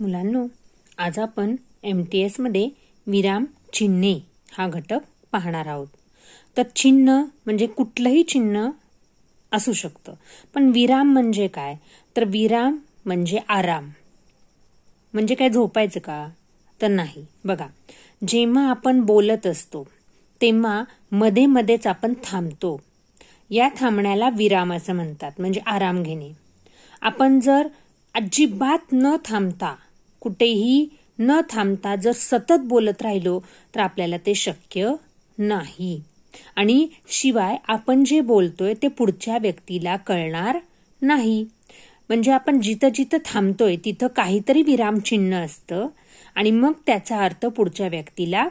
मुलांनो आज आपण एम टी एसमध्ये विराम चिन्हे हा घटक पाहणार आहोत तर चिन्ह म्हणजे कुठलंही चिन्ह असू शकतं पण विराम म्हणजे काय तर विराम म्हणजे आराम म्हणजे काय झोपायचं का तर नाही बघा जेव्हा आपण बोलत असतो तेव्हा मध्ये मध्येच आपण थांबतो या थांबण्याला विराम असं म्हणतात म्हणजे आराम घेणे आपण जर अजिबात न थांबता कुठेही न थांबता जर सतत बोलत राहिलो तर आपल्याला ते शक्य नाही आणि शिवाय आपण जे बोलतोय ते पुढच्या व्यक्तीला कळणार नाही म्हणजे आपण जिथं जिथं थांबतोय तिथं काहीतरी विरामचिन्ह असतं आणि मग त्याचा अर्थ पुढच्या व्यक्तीला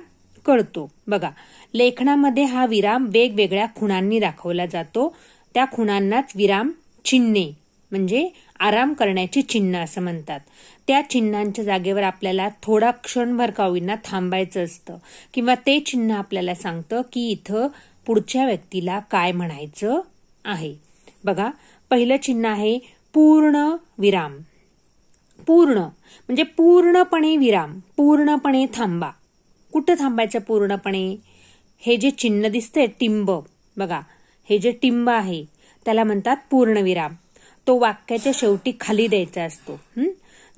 कळतो बघा लेखनामध्ये हा विराम वेगवेगळ्या खुणांनी दाखवला जातो त्या खुणांनाच विराम चिन्हे म्हणजे आराम करण्याची चिन्ह असं म्हणतात त्या चिन्हांच्या जागेवर आपल्याला थोडा क्षणभर काविंना थांबायचं असतं किंवा ते चिन्ह आपल्याला सांगतं की इथं पुढच्या व्यक्तीला काय म्हणायचं आहे बघा पहिलं चिन्ह आहे पूर्ण विराम पूर्ण म्हणजे पूर्णपणे विराम पूर्णपणे थांबा कुठं थांबायचं पूर्णपणे हे जे चिन्ह दिसतंय टिंब बघा हे जे टिंब आहे त्याला म्हणतात पूर्णविराम तो वाक्याच्या शेवटी खाली द्यायचा असतो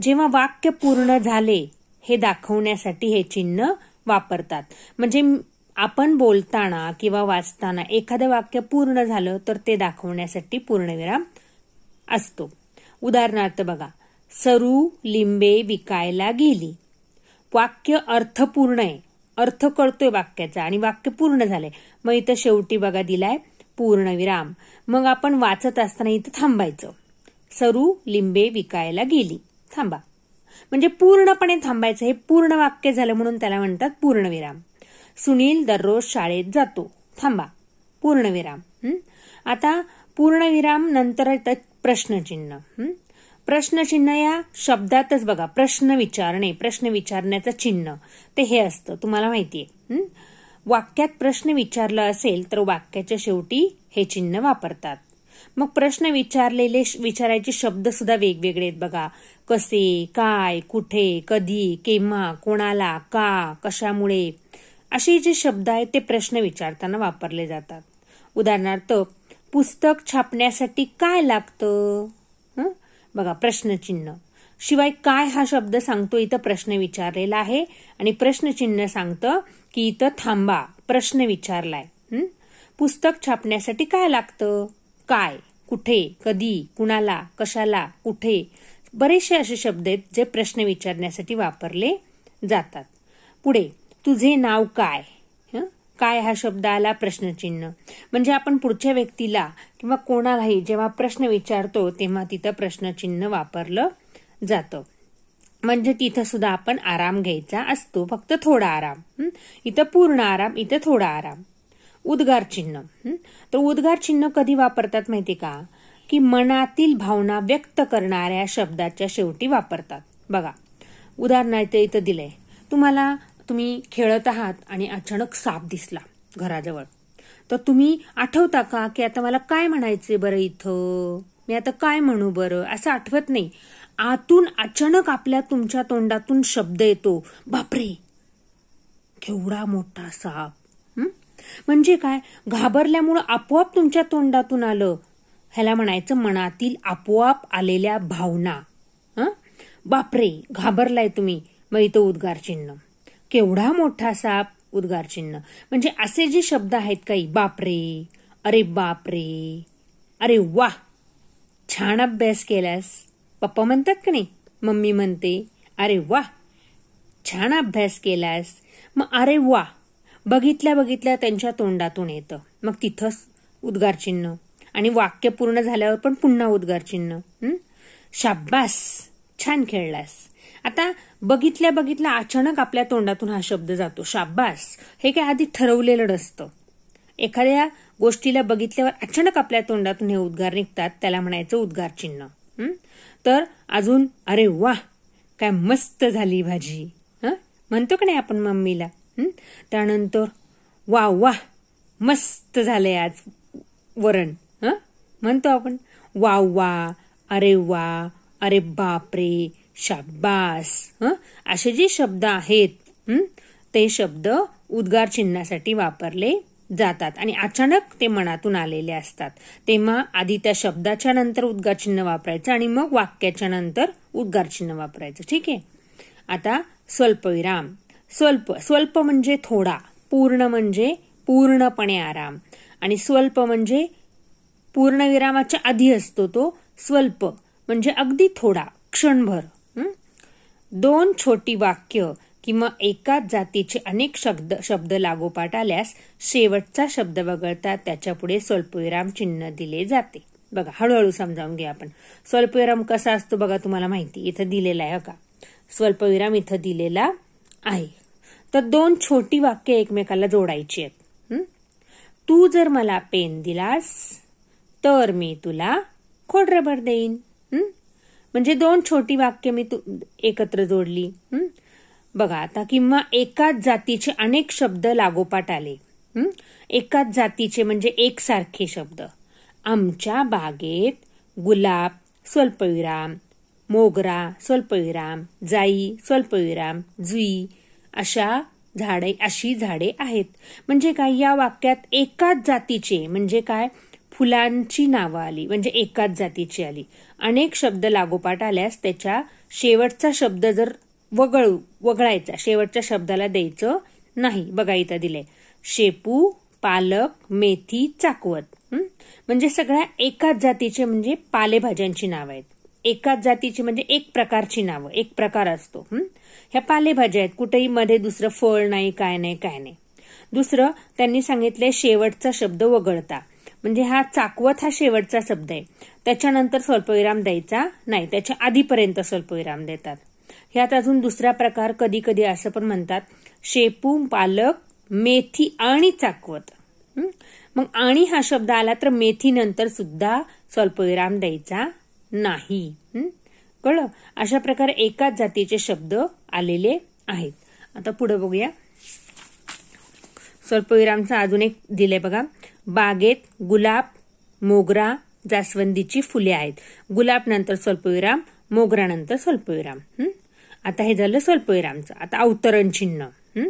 जेव्हा वाक्य पूर्ण झाले हे दाखवण्यासाठी हे चिन्ह वापरतात म्हणजे आपण बोलताना किंवा वाचताना एखादं वाक्य पूर्ण झालं तर ते दाखवण्यासाठी पूर्णविराम असतो उदाहरणार्थ बघा सरू लिंबे विकायला गेली वाक्य अर्थपूर्ण आहे अर्थ कळतोय वाक्याचा आणि वाक्य पूर्ण झालंय मग इथं शेवटी बघा दिलाय पूर्णविराम मग आपण वाचत असताना इथं थांबायचं सरू लिंबे विकायला गेली थांबा म्हणजे पूर्णपणे थांबायचं हे पूर्ण वाक्य झालं म्हणून त्याला म्हणतात पूर्णविराम सुनील दररोज शाळेत जातो थांबा पूर्णविराम आता पूर्णविराम नंतर प्रश्नचिन्ह प्रश्नचिन्ह या शब्दातच बघा प्रश्न विचारणे प्रश्न विचारण्याचं चिन्ह ते हे असतं तुम्हाला माहितीये वाक्यात प्रश्न विचारला असेल तर वाक्याच्या शेवटी हे चिन्ह वापरतात मग प्रश्न विचारलेले विचारायचे शब्द सुद्धा वेगवेगळे आहेत बघा कसे काय कुठे कधी केव्हा कोणाला का कशामुळे असे जे शब्द आहेत ते प्रश्न विचारताना वापरले जातात उदाहरणार्थ पुस्तक छापण्यासाठी काय लागतं बघा प्रश्नचिन्ह शिवाय काय हा शब्द सांगतो इथं प्रश्न विचारलेला आहे आणि प्रश्नचिन्ह सांगतं की इथं थांबा प्रश्न विचारलाय पुस्तक छापण्यासाठी काय लागतं काय कुठे कधी कुणाला कशाला कुठे बरेचसे असे शब्द आहेत जे प्रश्न विचारण्यासाठी वापरले जातात पुढे तुझे नाव काय काय हा शब्द आला प्रश्नचिन्ह म्हणजे आपण पुढच्या व्यक्तीला किंवा कोणालाही जेव्हा प्रश्न विचारतो तेव्हा तिथं प्रश्नचिन्ह वापरलं जातं म्हणजे तिथं सुद्धा आपण आराम घ्यायचा असतो फक्त थोडा आराम इथं पूर्ण आराम इथं थोडा आराम उद्गार चिन्ह तर उद्गार चिन्ह कधी वापरतात माहिती का की मनातील भावना व्यक्त करणाऱ्या शब्दाच्या शेवटी वापरतात बघा उदाहरणार्थ इथं दिलंय तुम्हाला तुम्ही खेळत आहात आणि अचानक साप दिसला घराजवळ तर तुम्ही आठवता का की आता मला काय म्हणायचंय बरं इथं मी आता काय म्हणू बरं असं आठवत नाही आतून अचानक आपल्या तुमच्या तोंडातून शब्द येतो बापरे केवढा मोठा साप म्हणजे काय घाबरल्यामुळं आपोआप तुमच्या तोंडातून आलं ह्याला म्हणायचं मनातील आपोआप आलेल्या भावना बापरे घाबरलाय तुम्ही मग इथं उद्गार चिन्ह केवढा मोठा साप उद्गार चिन्ह म्हणजे असे जे शब्द आहेत काही बापरे अरे बापरे अरे वाह छान अभ्यास केल्यास पप्पा म्हणतात की नाही मम्मी म्हणते अरे वा छान अभ्यास केलास मग अरे वा बघितल्या बघितल्या त्यांच्या तोंडातून येतं मग तिथंच उद्गार चिन्ह आणि वाक्य पूर्ण झाल्यावर पण पुन्हा उद्गार चिन्ह शाब्बास छान खेळलास आता बघितल्या बघितल्या अचानक आपल्या तोंडातून हा शब्द जातो शाब्बास हे काय आधी ठरवलेलं नसतं एखाद्या गोष्टीला बघितल्यावर अचानक आपल्या तोंडातून हे उद्गार निघतात त्याला म्हणायचं उद्गार चिन्ह तर अजून अरे वा काय मस्त झाली भाजी हां म्हणतो का नाही आपण मम्मीला त्यानंतर वा वा मस्त झाले आज वरण हां म्हणतो आपण वा वा अरे वा अरे बापरे शाब्बास हं असे जे शब्द आहेत ते शब्द उद्गार चिन्हासाठी वापरले जातात आणि अचानक ते मनातून आलेले असतात तेव्हा आधी त्या शब्दाच्या नंतर उद्गार चिन्ह वापरायचं आणि मग वाक्याच्या नंतर उद्गार चिन्ह वापरायचं ठीक आहे आता स्वल्पविराम स्वल्प स्वल्प म्हणजे थोडा पूर्ण म्हणजे पूर्णपणे आराम आणि स्वल्प म्हणजे पूर्णविरामाच्या आधी असतो तो स्वल्प म्हणजे अगदी थोडा क्षणभर दोन छोटी वाक्य किंवा एकाच जातीचे अनेक शब्द शब्द लागोपाठ आल्यास शेवटचा शब्द वगळता त्याच्यापुढे स्वल्पविराम चिन्ह दिले जाते बघा हळूहळू समजावून घ्या आपण स्वल्पविराम कसा असतो बघा तुम्हाला माहिती इथं दिलेला आहे का स्वल्पविराम इथं दिलेला आहे तर दोन छोटी वाक्य एकमेकाला जोडायची आहेत तू जर मला पेन दिलास तर मी तुला खोडरबर देईन म्हणजे दोन छोटी वाक्य मी एकत्र जोडली बघा आता किंवा एकाच जातीचे अनेक शब्द लागोपाठ आले एकाच जातीचे म्हणजे एकसारखे शब्द आमच्या बागेत गुलाब स्वल्पविराम मोगरा स्वल्पविराम जाई स्वल्पविराम जुई अशा झाडे अशी झाडे आहेत म्हणजे काय या वाक्यात एकाच जातीचे म्हणजे काय फुलांची नावं आली म्हणजे एकाच जातीची आली अनेक शब्द लागोपाठ आल्यास त्याच्या शेवटचा शब्द जर वगळू वगळायचा शेवटच्या शब्दाला द्यायचं नाही बघा इथं दिले शेपू पालक मेथी चाकवत म्हणजे सगळ्या एकाच जातीचे म्हणजे पालेभाज्यांची नावं आहेत एकाच जातीची म्हणजे एक प्रकारची नावं एक प्रकार असतो ह्या पालेभाज्या आहेत कुठेही मध्ये दुसरं फळ नाही काय नाही काय नाही दुसरं त्यांनी सांगितलंय शेवटचा शब्द वगळता म्हणजे हा चाकवत हा शेवटचा शब्द आहे त्याच्यानंतर स्वल्पविराम द्यायचा नाही त्याच्या आधीपर्यंत स्वल्पविराम देतात ह्यात अजून दुसरा प्रकार कधी कधी असं पण म्हणतात शेपू पालक मेथी आणि चाकवत मग आणि हा शब्द आला तर मेथी नंतर सुद्धा स्वल्पविराम द्यायचा नाही कळ अशा प्रकारे एकाच जातीचे शब्द आलेले आहेत आता पुढे बघूया स्वल्पविरामचा अजून एक दिले बघा बागेत गुलाब मोगरा जास्वंदीची फुले आहेत गुलाब नंतर स्वल्पविराम मोगरानंतर स्वल्पविराम आता हे झालं स्वल्पविरामचं आता अवतरण चिन्ह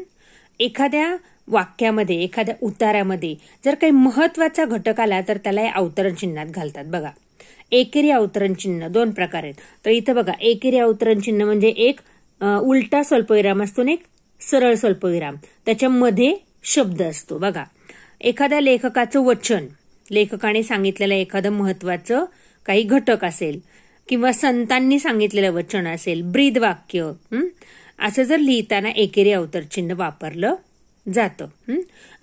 एखाद्या वाक्यामध्ये एखाद्या उतारामध्ये जर काही महत्वाचा घटक आला तर त्याला हे अवतरण चिन्हात घालतात बघा एकेरी अवतरण चिन्ह दोन प्रकार आहेत तर इथं बघा एकेरी अवतरण चिन्ह म्हणजे एक उलटा स्वल्पविराम असतो एक सरळ स्वल्पविराम त्याच्यामध्ये शब्द असतो बघा एखाद्या लेखकाचं वचन लेखकाने सांगितलेलं एखादं महत्वाचं काही घटक असेल किंवा संतांनी सांगितलेलं वचन असेल ब्रीद वाक्य असं जर लिहिताना एकेरी अवतर चिन्ह वापरलं जातं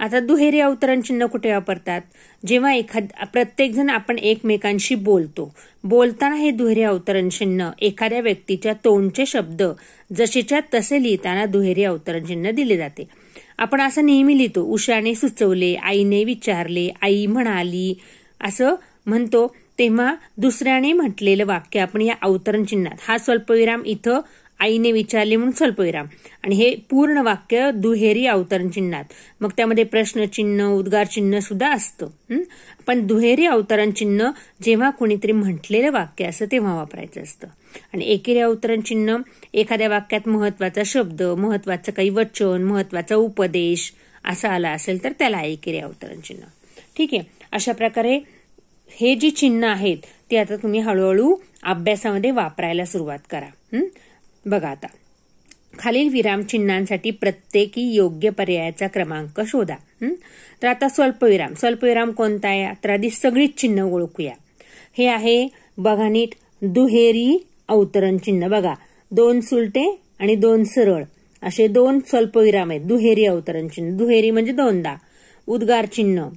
आता दुहेरी अवतरण चिन्ह कुठे वापरतात जेव्हा एखाद प्रत्येकजण आपण एकमेकांशी बोलतो बोलताना हे दुहेरी अवतरण चिन्ह एखाद्या व्यक्तीच्या तोंडचे शब्द जसेच्या तसे लिहिताना दुहेरी अवतरण चिन्ह दिले जाते आपण असं नेहमी लिहितो उषाने सुचवले आईने विचारले आई म्हणाली असं म्हणतो तेव्हा दुसऱ्याने म्हटलेलं वाक्य आपण या अवतरण चिन्हात हा स्वल्पविराम इथं आईने विचारले म्हणून स्वल्पविराम आणि हे पूर्ण वाक्य दुहेरी अवतरण चिन्हात मग त्यामध्ये प्रश्नचिन्ह उद्गार चिन्ह सुद्धा असतं पण दुहेरी अवतरण चिन्ह जेव्हा कोणीतरी म्हटलेलं वाक्य असं तेव्हा वापरायचं असतं आणि एकेरी अवतरण चिन्ह एखाद्या वाक्यात महत्वाचा शब्द महत्वाचं काही वचन महत्वाचा उपदेश असा आला असेल तर त्याला एकेरी अवतरण चिन्ह ठीक आहे अशा प्रकारे हे जी चिन्ह आहेत ती आता तुम्ही हळूहळू अभ्यासामध्ये वापरायला सुरुवात करा बघा आता खालील विरामचिन्हांसाठी प्रत्येकी योग्य पर्यायाचा क्रमांक शोधा तर आता स्वल्पविराम स्वल्पविराम कोणता आहे तर आधी सगळीच चिन्ह ओळखूया हे आहे बघा नीट दुहेरी अवतरण चिन्ह बघा दोन सुलटे आणि दोन सरळ असे दोन स्वल्पविराम आहेत दुहेरी अवतरण चिन्ह दुहेरी म्हणजे दोनदा उद्गार चिन्ह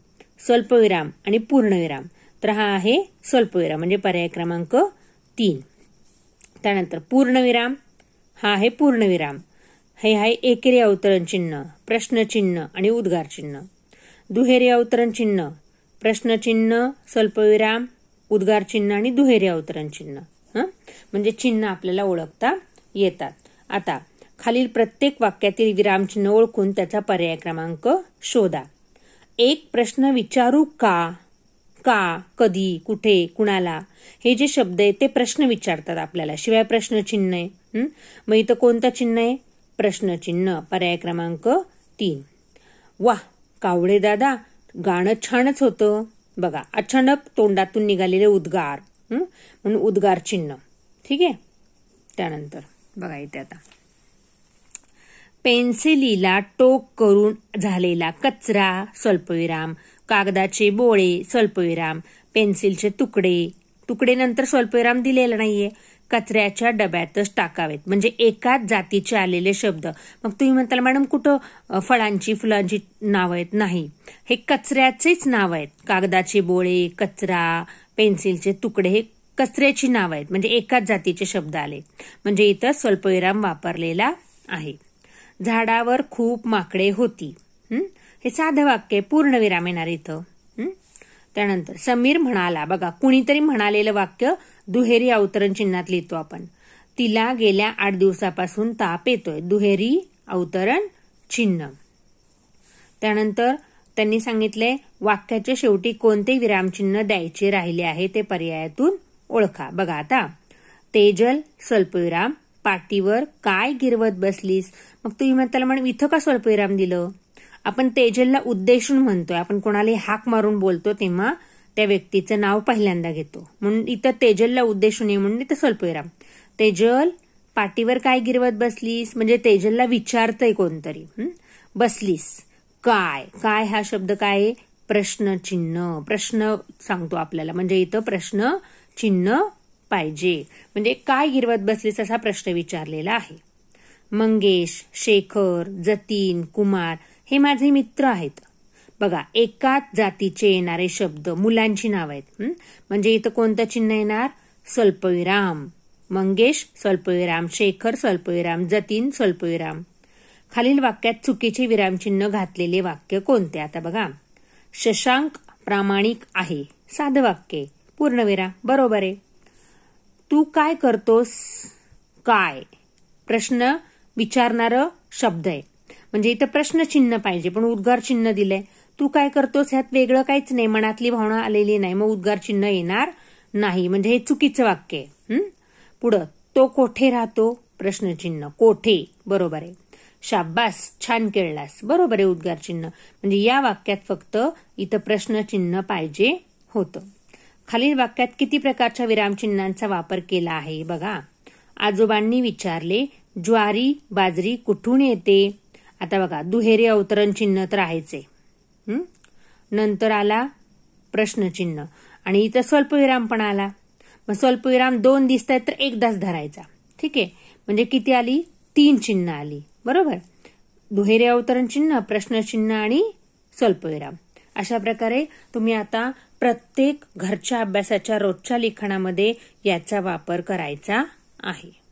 स्वल्पविराम आणि पूर्णविराम तर हा आहे स्वल्पविराम म्हणजे पर्याय क्रमांक तीन त्यानंतर पूर्णविराम हा आहे पूर्णविराम हे आहे एकेरी अवतरण चिन्ह प्रश्नचिन्ह आणि उद्गार चिन्ह दुहेरी अवतरण चिन्ह प्रश्नचिन्ह स्वल्पविराम उद्गार चिन्ह आणि दुहेरी अवतरण चिन्ह म्हणजे चिन्ह आपल्याला ओळखता येतात आता खालील प्रत्येक वाक्यातील विरामचिन्ह ओळखून त्याचा पर्याय क्रमांक शोधा एक प्रश्न विचारू का का कधी कुठे कुणाला हे जे शब्द आहेत ते प्रश्न विचारतात आपल्याला शिवाय प्रश्नचिन्ह आहे मग इथं कोणतं चिन्ह आहे प्रश्नचिन्ह पर्याय क्रमांक तीन वा कावळे दादा गाणं छानच होतं बघा अचानक तोंडातून निघालेले उद्गार म्हणून उद्गार चिन्ह ठीक आहे त्यानंतर बघा इथे आता पेन्सिलीला टोक करून झालेला कचरा स्वल्पविराम कागदाचे बोळे स्वल्पविराम पेन्सिलचे तुकडे तुकडे नंतर स्वल्पविराम दिलेला नाहीये कचऱ्याच्या डब्यातच टाकावेत म्हणजे एकाच जातीचे आलेले शब्द मग तुम्ही म्हणताल मॅडम कुठं फळांची फुलांची नाव आहेत नाही हे कचऱ्याचेच नाव आहेत कागदाचे बोळे कचरा पेन्सिलचे तुकडे हे कचऱ्याची नाव आहेत म्हणजे एकाच जातीचे शब्द आले म्हणजे इथं स्वल्पविराम वापरलेला आहे झाडावर खूप माकडे होती हे साधं वाक्य पूर्ण विराम येणार इथं त्यानंतर समीर म्हणाला बघा कुणीतरी म्हणालेलं वाक्य दुहेरी अवतरण चिन्हात लिहितो आपण तिला गेल्या आठ दिवसापासून ताप येतोय दुहेरी अवतरण चिन्ह त्यानंतर त्यांनी सांगितले वाक्याच्या शेवटी कोणते विरामचिन्ह द्यायचे राहिले आहे ते पर्यायातून ओळखा बघा आता तेजल स्वल्पविराम पाटीवर काय गिरवत बसलीस मग तुम्ही त्याला म्हण इथं का स्वल्पविराम दिलं आपण तेजलला उद्देशून म्हणतोय आपण कोणालाही हाक मारून बोलतो तेव्हा त्या व्यक्तीचं नाव पहिल्यांदा घेतो म्हणून इथं तेजलला उद्देशून ये म्हणून इथं स्वल्पविराम तेजल पाटीवर काय गिरवत बसलीस म्हणजे तेजलला विचारतय कोणतरी बसलीस काय काय हा शब्द काय प्रश्न चिन्ह प्रश्न सांगतो आपल्याला म्हणजे इथं प्रश्न चिन्ह पाहिजे म्हणजे काय गिरवत बसलीस असा प्रश्न विचारलेला आहे मंगेश शेखर जतीन कुमार हे माझे मित्र आहेत बघा एकाच जातीचे येणारे शब्द मुलांची नाव आहेत म्हणजे इथं कोणतं चिन्ह येणार स्वल्पविराम मंगेश स्वल्पविराम शेखर स्वल्पविराम जतीन स्वल्पविराम खालील वाक्यात चुकीचे विरामचिन्ह घातलेले वाक्य कोणते आता बघा शशांक प्रामाणिक आहे साधं वाक्य पूर्णविराम बरोबर आहे तू काय करतोस काय प्रश्न विचारणारं शब्द आहे म्हणजे इथं प्रश्नचिन्ह पाहिजे पण उद्गार चिन्ह दिलंय तू काय करतोस ह्यात वेगळं काहीच नाही मनातली भावना आलेली नाही मग उद्गार चिन्ह येणार नाही म्हणजे हे चुकीचं वाक्य आहे पुढं तो कोठे राहतो प्रश्नचिन्ह कोठे बरोबर आहे शाब्बास छान केळलास बरोबर आहे उद्गार चिन्ह म्हणजे या वाक्यात फक्त इथं प्रश्नचिन्ह पाहिजे होतं खालील वाक्यात किती प्रकारच्या विरामचिन्हांचा वापर केला आहे बघा आजोबांनी विचारले ज्वारी बाजरी कुठून येते आता बघा दुहेरी अवतरण चिन्ह तर आहेच नंतर आला प्रश्नचिन्ह आणि इथं स्वल्पविराम पण आला मग स्वल्पविराम दोन दिसत आहेत तर एकदाच धरायचा ठीक आहे म्हणजे किती आली तीन चिन्ह आली बरोबर दुहेरी अवतरण चिन्ह प्रश्नचिन्ह आणि स्वल्पविराम अशा प्रकारे तुम्ही आता प्रत्येक घरच्या अभ्यासाच्या रोजच्या लिखाणामध्ये याचा वापर करायचा आहे